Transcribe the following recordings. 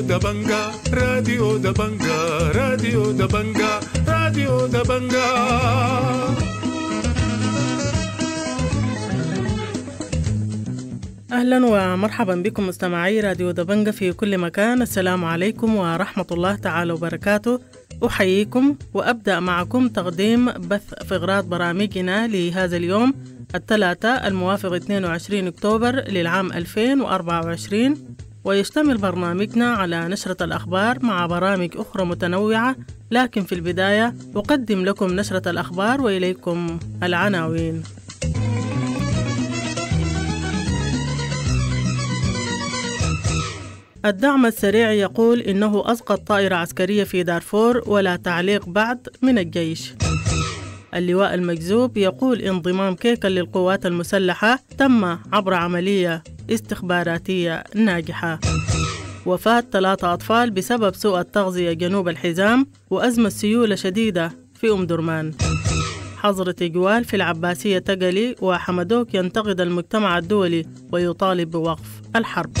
دبنجا راديو دبنجا راديو دبنجا راديو دبنجا أهلا ومرحبا بكم مستمعي راديو دبنجا في كل مكان السلام عليكم ورحمة الله تعالى وبركاته أحييكم وأبدأ معكم تقديم بث فقرات برامجنا لهذا اليوم الثلاثاء الموافق 22 أكتوبر للعام 2024 ويشتمل برنامجنا على نشرة الأخبار مع برامج أخرى متنوعة لكن في البداية أقدم لكم نشرة الأخبار وإليكم العناوين الدعم السريع يقول إنه أسقط طائرة عسكرية في دارفور ولا تعليق بعد من الجيش اللواء المجذوب يقول انضمام كيكا للقوات المسلحة تم عبر عملية استخباراتية ناجحة وفاة ثلاثة أطفال بسبب سوء التغذية جنوب الحزام وأزمة سيولة شديدة في أم درمان حظر تجوال في العباسية تقلي وحمدوك ينتقد المجتمع الدولي ويطالب بوقف الحرب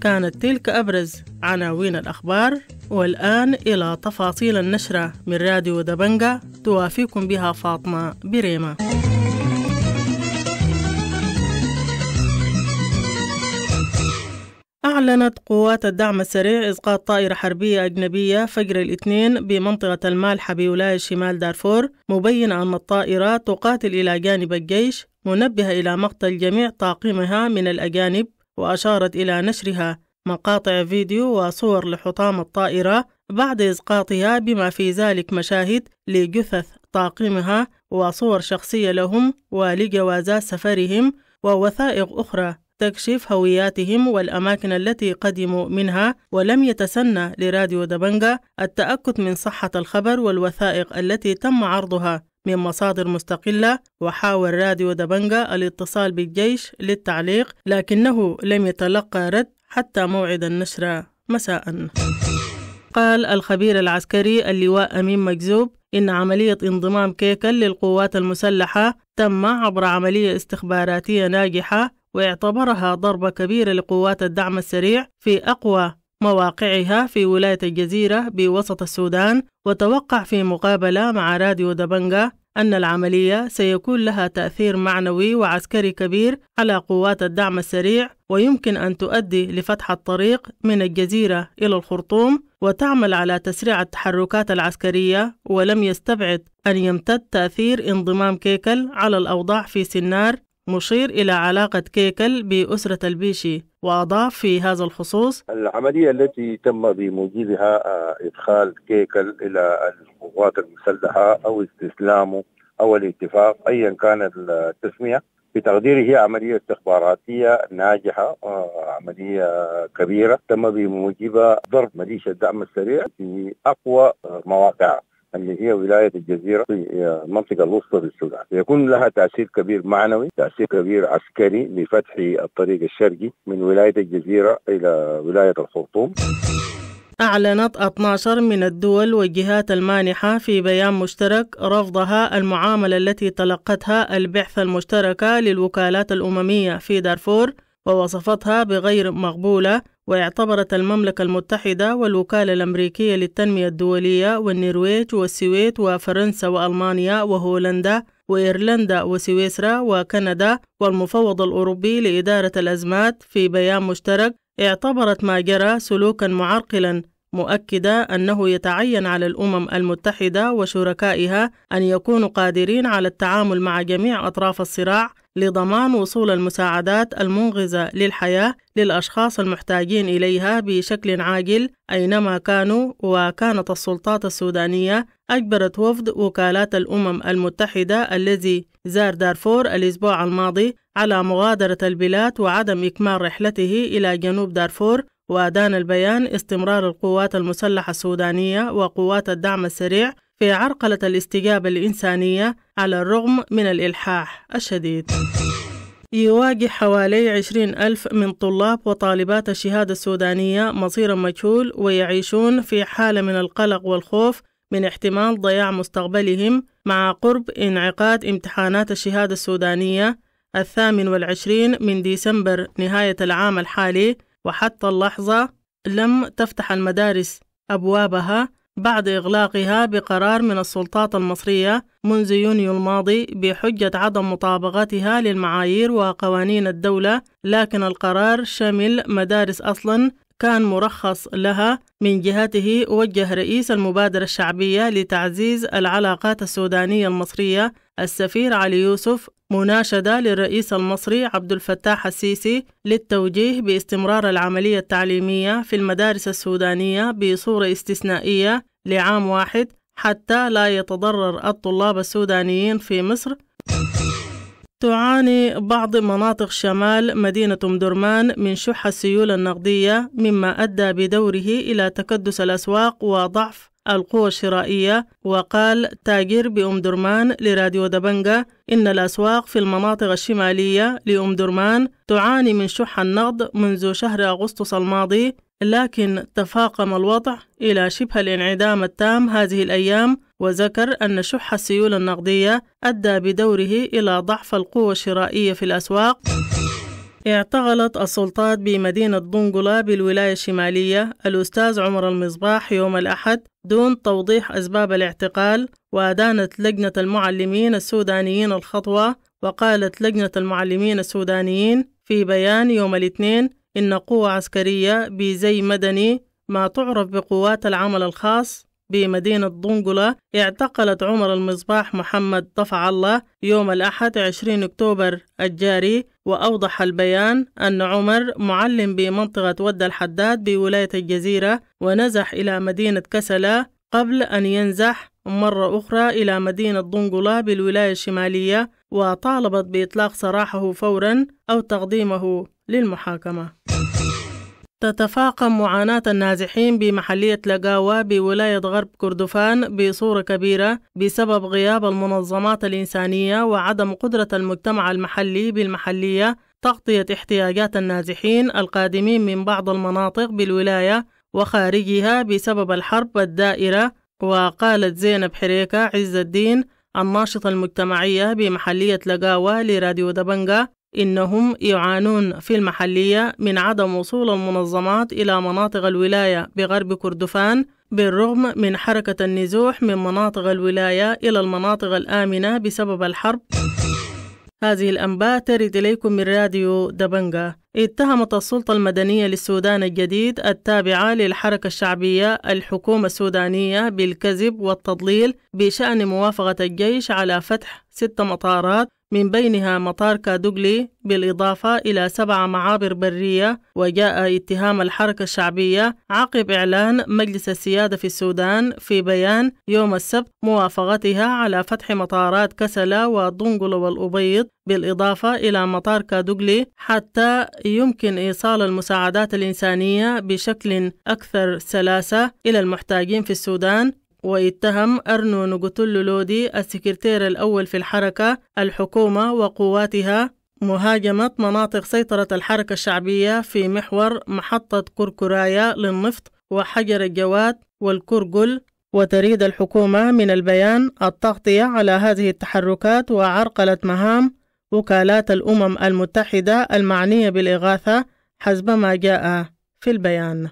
كانت تلك أبرز عناوين الأخبار والآن إلى تفاصيل النشرة من راديو دبنجا توافيكم بها فاطمة بريمة أعلنت قوات الدعم السريع إسقاط طائرة حربية أجنبية فجر الاثنين بمنطقة المالحة بولاية شمال دارفور مبينة أن الطائرة تقاتل إلى جانب الجيش منبهة إلى مقتل جميع طاقمها من الأجانب وأشارت إلى نشرها مقاطع فيديو وصور لحطام الطائرة بعد إسقاطها بما في ذلك مشاهد لجثث طاقمها وصور شخصية لهم ولجوازات سفرهم ووثائق أخرى تكشف هوياتهم والأماكن التي قدموا منها ولم يتسنى لراديو دبنجا التأكد من صحة الخبر والوثائق التي تم عرضها من مصادر مستقلة وحاول راديو دبنجا الاتصال بالجيش للتعليق لكنه لم يتلقى رد حتى موعد النشرة مساء قال الخبير العسكري اللواء أمين مجذوب إن عملية انضمام كيكل للقوات المسلحة تم عبر عملية استخباراتية ناجحة واعتبرها ضربة كبيرة لقوات الدعم السريع في أقوى مواقعها في ولاية الجزيرة بوسط السودان وتوقع في مقابلة مع راديو دبنجا أن العملية سيكون لها تأثير معنوي وعسكري كبير على قوات الدعم السريع ويمكن أن تؤدي لفتح الطريق من الجزيرة إلى الخرطوم وتعمل على تسريع التحركات العسكرية ولم يستبعد أن يمتد تأثير انضمام كيكل على الأوضاع في سنار مشير إلى علاقة كيكل بأسرة البيشي وأضاف في هذا الخصوص العملية التي تم بموجبها آه، إدخال كيكل إلى القوات المسلحة أو استسلامه أو الاتفاق أيا كانت التسمية بتقديري هي عملية استخباراتية ناجحة آه، عملية كبيرة تم بموجبها ضرب مليشيا الدعم السريع في أقوى آه، مواقعها اللي هي ولاية الجزيرة في المنطقة آه، الوسطى في السودان، يكون لها تأثير كبير معنوي تأثير كبير عسكري لفتح الطريق الشرقي من ولاية الجزيرة إلى ولاية الخرطوم أعلنت 12 من الدول والجهات المانحة في بيان مشترك رفضها المعاملة التي تلقتها البعثة المشتركة للوكالات الأممية في دارفور ووصفتها بغير مقبولة واعتبرت المملكة المتحدة والوكالة الأمريكية للتنمية الدولية والنرويج والسويد وفرنسا وألمانيا وهولندا وإيرلندا وسويسرا وكندا والمفوض الأوروبي لإدارة الأزمات في بيان مشترك اعتبرت ما جرى سلوكا معرقلا مؤكدة أنه يتعين على الأمم المتحدة وشركائها أن يكونوا قادرين على التعامل مع جميع أطراف الصراع لضمان وصول المساعدات المنقذة للحياة للأشخاص المحتاجين إليها بشكل عاجل أينما كانوا وكانت السلطات السودانية أجبرت وفد وكالات الأمم المتحدة الذي زار دارفور الأسبوع الماضي على مغادرة البلاد وعدم إكمال رحلته إلى جنوب دارفور وأدان البيان استمرار القوات المسلحة السودانية وقوات الدعم السريع في عرقلة الاستجابة الإنسانية على الرغم من الإلحاح الشديد يواجه حوالي 20 ألف من طلاب وطالبات الشهادة السودانية مصيرا مجهول ويعيشون في حالة من القلق والخوف من احتمال ضياع مستقبلهم مع قرب انعقاد امتحانات الشهادة السودانية الثامن والعشرين من ديسمبر نهاية العام الحالي وحتى اللحظة لم تفتح المدارس أبوابها بعد إغلاقها بقرار من السلطات المصرية منذ يونيو الماضي بحجة عدم مطابقتها للمعايير وقوانين الدولة، لكن القرار شمل مدارس أصلاً كان مرخص لها من جهته وجه رئيس المبادرة الشعبية لتعزيز العلاقات السودانية المصرية السفير علي يوسف مناشدة للرئيس المصري عبد الفتاح السيسي للتوجيه باستمرار العملية التعليمية في المدارس السودانية بصورة استثنائية لعام واحد حتى لا يتضرر الطلاب السودانيين في مصر تعاني بعض مناطق شمال مدينة أم درمان من شح السيولة النقدية مما أدى بدوره إلى تكدس الأسواق وضعف القوى الشرائية وقال تاجر بأم درمان لراديو دبنجا إن الأسواق في المناطق الشمالية لأم درمان تعاني من شح النقد منذ شهر أغسطس الماضي لكن تفاقم الوضع إلى شبه الانعدام التام هذه الأيام وذكر أن شح السيولة النقدية أدى بدوره إلى ضعف القوة الشرائية في الأسواق اعتقلت السلطات بمدينة دونغولا بالولاية الشمالية الأستاذ عمر المصباح يوم الأحد دون توضيح أسباب الاعتقال وأدانت لجنة المعلمين السودانيين الخطوة وقالت لجنة المعلمين السودانيين في بيان يوم الاثنين إن قوة عسكرية بزي مدني ما تعرف بقوات العمل الخاص بمدينة دنقلة اعتقلت عمر المصباح محمد طفع الله يوم الأحد 20 أكتوبر الجاري وأوضح البيان أن عمر معلم بمنطقة ود الحداد بولاية الجزيرة ونزح إلى مدينة كسلة قبل أن ينزح مرة أخرى إلى مدينة دنقلة بالولاية الشمالية وطالبت بإطلاق سراحه فورا أو تقديمه للمحاكمة تتفاقم معاناة النازحين بمحلية لقاوة بولاية غرب كردفان بصورة كبيرة بسبب غياب المنظمات الإنسانية وعدم قدرة المجتمع المحلي بالمحلية تغطية احتياجات النازحين القادمين من بعض المناطق بالولاية وخارجها بسبب الحرب الدائرة وقالت زينب حريكة عز الدين الناشطة المجتمعية بمحلية لقاوة لراديو دبنجة إنهم يعانون في المحلية من عدم وصول المنظمات إلى مناطق الولاية بغرب كردفان بالرغم من حركة النزوح من مناطق الولاية إلى المناطق الآمنة بسبب الحرب هذه الأنباء ترد إليكم من راديو دبنجا اتهمت السلطة المدنية للسودان الجديد التابعة للحركة الشعبية الحكومة السودانية بالكذب والتضليل بشأن موافقة الجيش على فتح ست مطارات من بينها مطار كادوغلي بالإضافة إلى سبع معابر برية وجاء اتهام الحركة الشعبية عقب إعلان مجلس السيادة في السودان في بيان يوم السبت موافقتها على فتح مطارات كسلا ودنقل والأبيض بالإضافة إلى مطار كادوغلي حتى يمكن إيصال المساعدات الإنسانية بشكل أكثر سلاسة إلى المحتاجين في السودان ويتهم أرنو نوغوتولو لودي السكرتير الأول في الحركة الحكومة وقواتها مهاجمة مناطق سيطرة الحركة الشعبية في محور محطة كركرايا للنفط وحجر الجواد والكرقل وتريد الحكومة من البيان التغطية على هذه التحركات وعرقلة مهام وكالات الأمم المتحدة المعنية بالإغاثة حسب ما جاء في البيان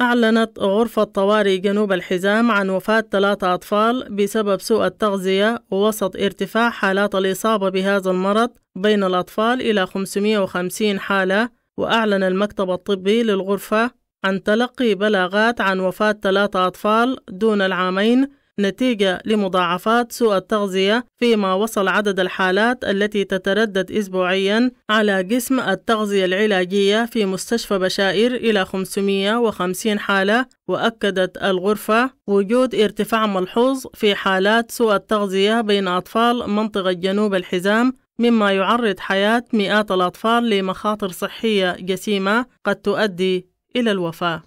أعلنت غرفة طوارئ جنوب الحزام عن وفاة ثلاثة أطفال بسبب سوء التغذية ووسط ارتفاع حالات الإصابة بهذا المرض بين الأطفال إلى 550 حالة وأعلن المكتب الطبي للغرفة عن تلقي بلاغات عن وفاة ثلاثة أطفال دون العامين نتيجة لمضاعفات سوء التغذية فيما وصل عدد الحالات التي تتردد أسبوعيا على قسم التغذية العلاجية في مستشفى بشائر إلى 550 حالة وأكدت الغرفة وجود ارتفاع ملحوظ في حالات سوء التغذية بين أطفال منطقة جنوب الحزام مما يعرض حياة مئات الأطفال لمخاطر صحية جسيمة قد تؤدي إلى الوفاة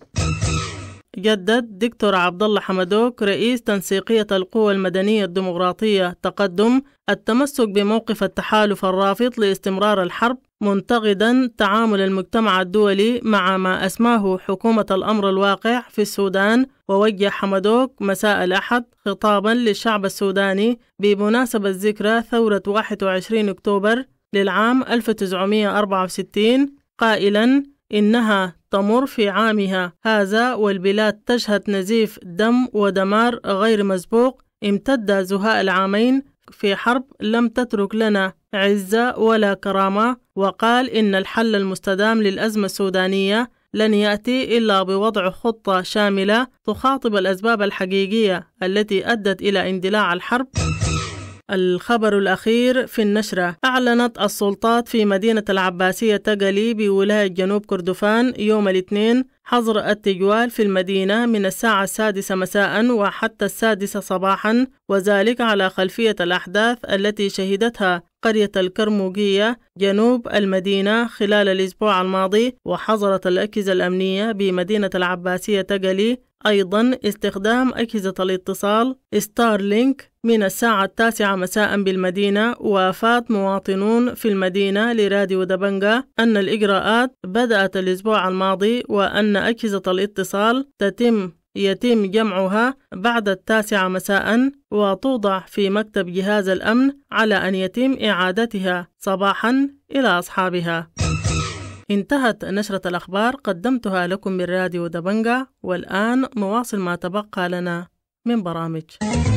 جدد دكتور عبد الله حمدوك رئيس تنسيقية القوى المدنية الديمقراطية تقدم التمسك بموقف التحالف الرافض لاستمرار الحرب منتقدا تعامل المجتمع الدولي مع ما أسماه حكومة الأمر الواقع في السودان ووجه حمدوك مساء الأحد خطابا للشعب السوداني بمناسبة ذكرى ثورة 21 أكتوبر للعام 1964 قائلا إنها تمر في عامها هذا والبلاد تشهد نزيف دم ودمار غير مسبوق امتد زهاء العامين في حرب لم تترك لنا عزة ولا كرامة وقال إن الحل المستدام للأزمة السودانية لن يأتي إلا بوضع خطة شاملة تخاطب الأسباب الحقيقية التي أدت إلى اندلاع الحرب الخبر الأخير في النشرة أعلنت السلطات في مدينة العباسية تقلي بولاية جنوب كردفان يوم الاثنين حظر التجوال في المدينة من الساعة السادسة مساء وحتى السادسة صباحا وذلك على خلفية الأحداث التي شهدتها قرية الكرموجية جنوب المدينة خلال الأسبوع الماضي وحظرت الأجهزة الأمنية بمدينة العباسية تقلي أيضا استخدام أجهزة الاتصال ستارلينك من الساعة التاسعة مساء بالمدينة وفات مواطنون في المدينة لراديو دبنجا أن الإجراءات بدأت الأسبوع الماضي وأن أجهزة الاتصال تتم يتم جمعها بعد التاسعة مساء وتوضع في مكتب جهاز الأمن على أن يتم إعادتها صباحا إلى أصحابها انتهت نشرة الأخبار قدمتها لكم من راديو دبنجا والآن نواصل ما تبقى لنا من برامج